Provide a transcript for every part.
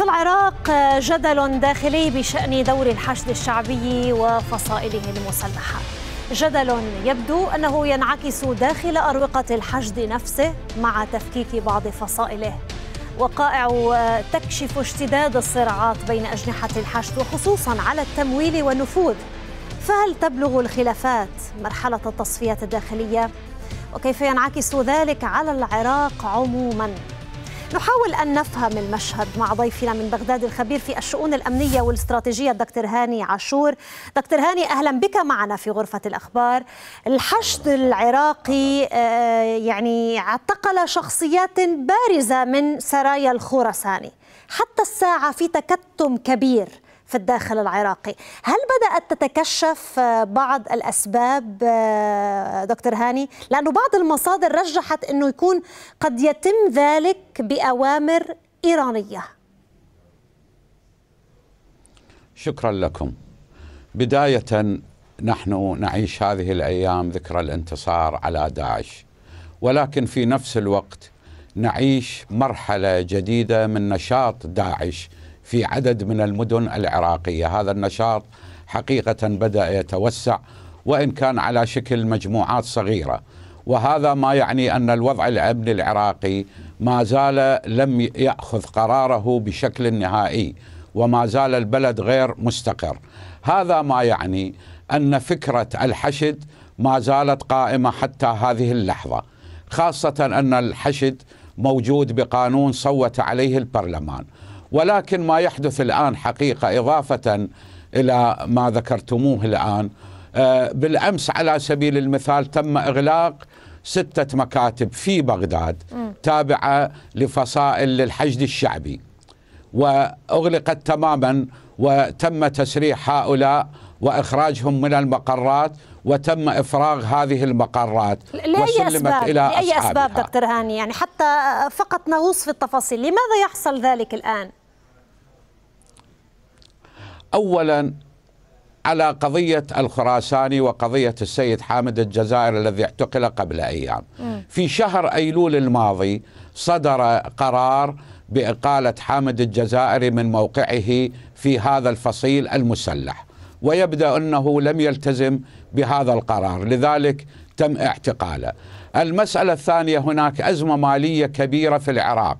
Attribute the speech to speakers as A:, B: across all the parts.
A: في العراق جدل داخلي بشأن دور الحشد الشعبي وفصائله المسلحة جدل يبدو أنه ينعكس داخل أروقة الحشد نفسه مع تفكيك بعض فصائله وقائع تكشف اشتداد الصراعات بين أجنحة الحشد وخصوصا على التمويل والنفوذ فهل تبلغ الخلافات مرحلة التصفيات الداخلية؟ وكيف ينعكس ذلك على العراق عموماً؟ نحاول أن نفهم المشهد مع ضيفنا من بغداد الخبير في الشؤون الأمنية والاستراتيجية الدكتور هاني عاشور دكتور هاني أهلا بك معنا في غرفة الأخبار الحشد العراقي آه، يعني اعتقل شخصيات بارزة من سرايا الخرساني حتى الساعة في تكتم كبير في الداخل العراقي هل بدأت تتكشف بعض الأسباب دكتور هاني لأنه بعض المصادر رجحت أنه يكون قد يتم ذلك بأوامر إيرانية
B: شكرا لكم بداية نحن نعيش هذه الأيام ذكرى الانتصار على داعش ولكن في نفس الوقت نعيش مرحلة جديدة من نشاط داعش في عدد من المدن العراقيه، هذا النشاط حقيقه بدا يتوسع وان كان على شكل مجموعات صغيره، وهذا ما يعني ان الوضع الامني العراقي ما زال لم ياخذ قراره بشكل نهائي، وما زال البلد غير مستقر. هذا ما يعني ان فكره الحشد ما زالت قائمه حتى هذه اللحظه، خاصه ان الحشد موجود بقانون صوت عليه البرلمان ولكن ما يحدث الآن حقيقة إضافة إلى ما ذكرتموه الآن آه، بالأمس على سبيل المثال تم إغلاق ستة مكاتب في بغداد تابعة لفصائل للحشد الشعبي وأغلقت تماما وتم تسريح هؤلاء وإخراجهم من المقرات وتم افراغ هذه المقرات لأي أسباب؟ الى لاي اسباب
A: دكتور هاني يعني حتى فقط نغوص في التفاصيل لماذا يحصل ذلك الان
B: اولا على قضية الخراساني وقضية السيد حامد الجزائر الذي اعتقل قبل أيام في شهر أيلول الماضي صدر قرار بإقالة حامد الجزائري من موقعه في هذا الفصيل المسلح ويبدأ أنه لم يلتزم بهذا القرار لذلك تم اعتقاله المسألة الثانية هناك أزمة مالية كبيرة في العراق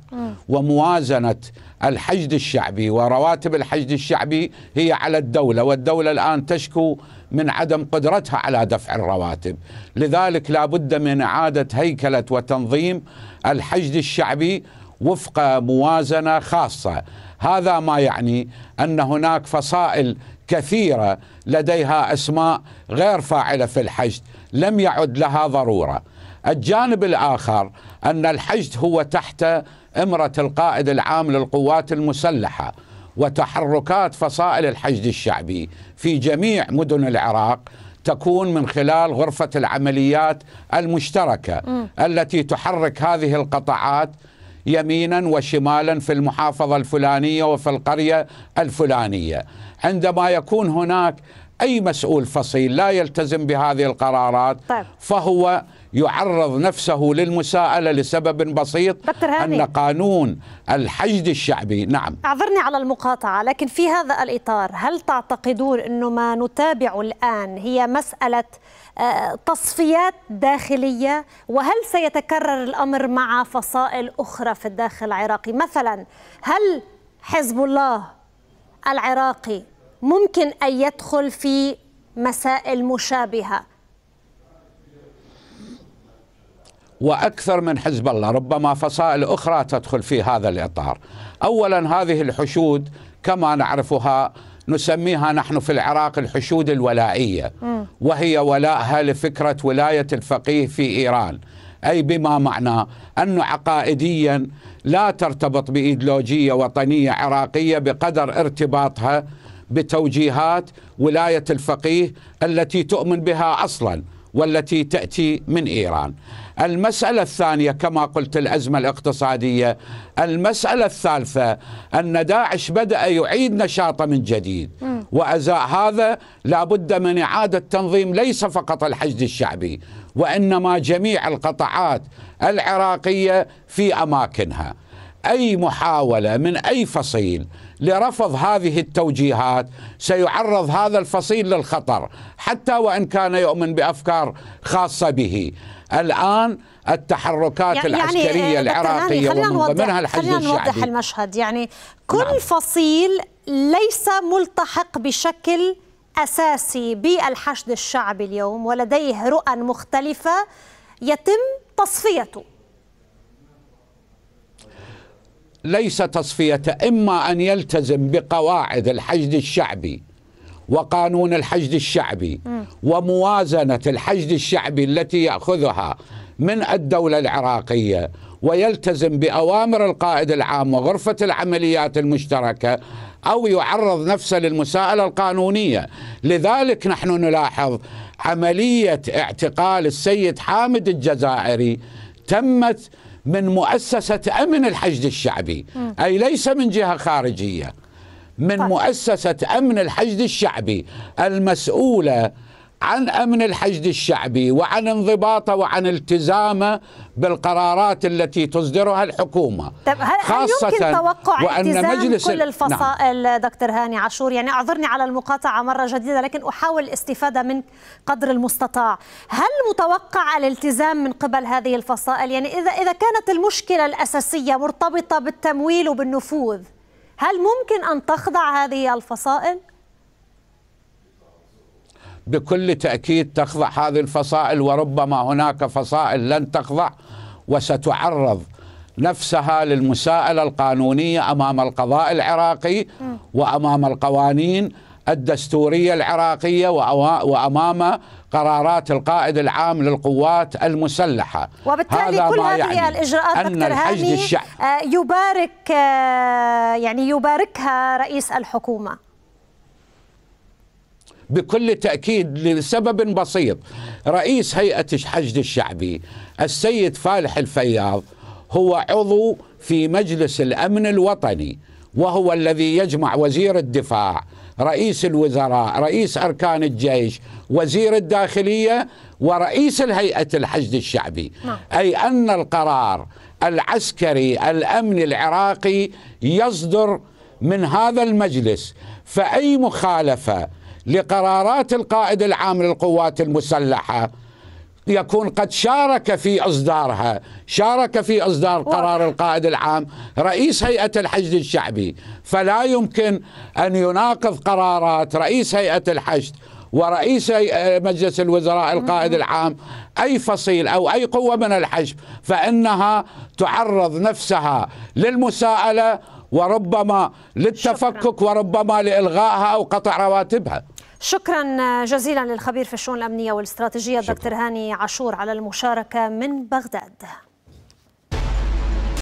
B: وموازنة الحشد الشعبي ورواتب الحشد الشعبي هي على الدولة والدولة الآن تشكو من عدم قدرتها على دفع الرواتب لذلك لا بد من إعادة هيكلة وتنظيم الحشد الشعبي وفق موازنة خاصة هذا ما يعني أن هناك فصائل كثيرة لديها أسماء غير فاعلة في الحشد لم يعد لها ضروره الجانب الآخر أن الحشد هو تحت إمرة القائد العام للقوات المسلحة وتحركات فصائل الحشد الشعبي في جميع مدن العراق تكون من خلال غرفة العمليات المشتركة م. التي تحرك هذه القطاعات يمينا وشمالا في المحافظة الفلانية وفي القرية الفلانية عندما يكون هناك أي مسؤول فصيل لا يلتزم بهذه القرارات طيب. فهو يعرض نفسه للمساءلة لسبب بسيط أن قانون الحشد الشعبي نعم
A: أعذرني على المقاطعة لكن في هذا الإطار هل تعتقدون أنه ما نتابع الآن هي مسألة آه، تصفيات داخلية وهل سيتكرر الأمر مع فصائل أخرى في الداخل العراقي مثلا هل حزب الله العراقي ممكن أن يدخل في مسائل مشابهة
B: واكثر من حزب الله ربما فصائل اخرى تدخل في هذا الاطار. اولا هذه الحشود كما نعرفها نسميها نحن في العراق الحشود الولائيه وهي ولائها لفكره ولايه الفقيه في ايران. اي بما معنى انه عقائديا لا ترتبط بايديولوجيه وطنيه عراقيه بقدر ارتباطها بتوجيهات ولايه الفقيه التي تؤمن بها اصلا والتي تاتي من ايران. المساله الثانيه كما قلت الازمه الاقتصاديه، المساله الثالثه ان داعش بدا يعيد نشاطه من جديد وازاء هذا لابد من اعاده تنظيم ليس فقط الحشد الشعبي وانما جميع القطاعات العراقيه في اماكنها. اي محاوله من اي فصيل لرفض هذه التوجيهات سيعرض هذا الفصيل للخطر حتى وان كان يؤمن بافكار خاصه به. الان التحركات يعني, يعني، العسكريه يعني العراقيه ومن ضمنها الحزب خلينا نوضح الشعبي.
A: المشهد يعني كل نعم. فصيل ليس ملتحق بشكل اساسي بالحشد الشعبي اليوم ولديه رؤى مختلفه يتم تصفيته
B: ليس تصفية إما أن يلتزم بقواعد الحشد الشعبي وقانون الحشد الشعبي وموازنة الحشد الشعبي التي يأخذها من الدولة العراقية ويلتزم بأوامر القائد العام وغرفة العمليات المشتركة أو يعرض نفسه للمساءلة القانونية لذلك نحن نلاحظ عملية اعتقال السيد حامد الجزائري تمت من مؤسسة أمن الحشد الشعبي أي ليس من جهة خارجية من طيب. مؤسسة أمن الحشد الشعبي المسؤولة عن امن الحشد الشعبي وعن انضباطه وعن التزامه بالقرارات التي تصدرها الحكومه طب هل خاصة يمكن توقع وأن مجلس كل نعم. الفصائل
A: نعم. دكتور هاني عاشور يعني اعذرني على المقاطعه مره جديده لكن احاول الاستفاده منك قدر المستطاع هل متوقع الالتزام من قبل هذه الفصائل يعني اذا اذا كانت المشكله الاساسيه مرتبطه بالتمويل وبالنفوذ هل ممكن ان تخضع هذه الفصائل
B: بكل تاكيد تخضع هذه الفصائل وربما هناك فصائل لن تخضع وستعرض نفسها للمساءله القانونيه امام القضاء العراقي وامام القوانين الدستوريه العراقيه وامام قرارات القائد العام للقوات المسلحه وبالتالي كل هذه يعني الاجراءات أن الحشد الشعب
A: آه، يبارك آه، يعني يباركها رئيس الحكومه
B: بكل تأكيد لسبب بسيط رئيس هيئة الحشد الشعبي السيد فالح الفياض هو عضو في مجلس الأمن الوطني وهو الذي يجمع وزير الدفاع رئيس الوزراء رئيس أركان الجيش وزير الداخلية ورئيس الهيئة الحشد الشعبي نعم. أي أن القرار العسكري الأمني العراقي يصدر من هذا المجلس فأي مخالفة لقرارات القائد العام للقوات المسلحه يكون قد شارك في اصدارها، شارك في اصدار قرار القائد العام رئيس هيئه الحشد الشعبي، فلا يمكن ان يناقض قرارات رئيس هيئه الحشد ورئيس مجلس الوزراء القائد العام اي فصيل او اي قوه من الحشد فانها تعرض نفسها للمساءله وربما للتفكك وربما لإلغائها أو قطع رواتبها
A: شكرا جزيلا للخبير في الشؤون الأمنية والاستراتيجية الدكتور هاني عاشور على المشاركة من بغداد